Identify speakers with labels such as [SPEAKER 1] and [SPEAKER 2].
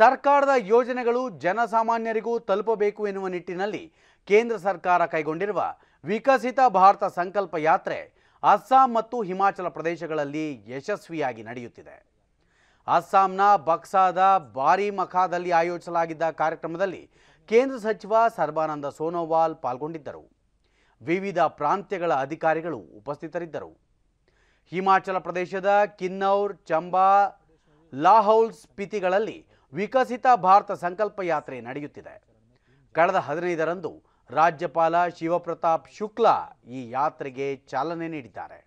[SPEAKER 1] ಸರ್ಕಾರದ ಯೋಜನೆಗಳು ಜನಸಾಮಾನ್ಯರಿಗೂ ತಲುಪಬೇಕು ಎನ್ನುವ ನಿಟ್ಟಿನಲ್ಲಿ ಕೇಂದ್ರ ಸರ್ಕಾರ ಕೈಗೊಂಡಿರುವ ವಿಕಸಿತ ಭಾರತ ಸಂಕಲ್ಪ ಯಾತ್ರೆ ಅಸ್ಸಾಂ ಮತ್ತು ಹಿಮಾಚಲ ಪ್ರದೇಶಗಳಲ್ಲಿ ಯಶಸ್ವಿಯಾಗಿ ನಡೆಯುತ್ತಿದೆ ಅಸ್ಸಾಂನ ಬಕ್ಸಾದ ಬಾರಿ ಮಖಾದಲ್ಲಿ ಆಯೋಜಿಸಲಾಗಿದ್ದ ಕಾರ್ಯಕ್ರಮದಲ್ಲಿ ಕೇಂದ್ರ ಸಚಿವ ಸರ್ಬಾನಂದ ಸೋನೋವಾಲ್ ಪಾಲ್ಗೊಂಡಿದ್ದರು ವಿವಿಧ ಪ್ರಾಂತ್ಯಗಳ ಅಧಿಕಾರಿಗಳು ಉಪಸ್ಥಿತರಿದ್ದರು ಹಿಮಾಚಲ ಪ್ರದೇಶದ ಕಿನ್ನೌರ್ ಚಂಬಾ ಲಾಹೌಲ್ ಸ್ಪಿತಿಗಳಲ್ಲಿ ವಿಕಸಿತ ಭಾರತ ಸಂಕಲ್ಪ ಯಾತ್ರೆ ನಡೆಯುತ್ತಿದೆ ಕಳೆದ ಹದಿನೈದರಂದು ರಾಜ್ಯಪಾಲ ಶಿವಪ್ರತಾಪ್ ಶುಕ್ಲಾ ಈ ಯಾತ್ರೆಗೆ ಚಾಲನೆ ನೀಡಿದ್ದಾರೆ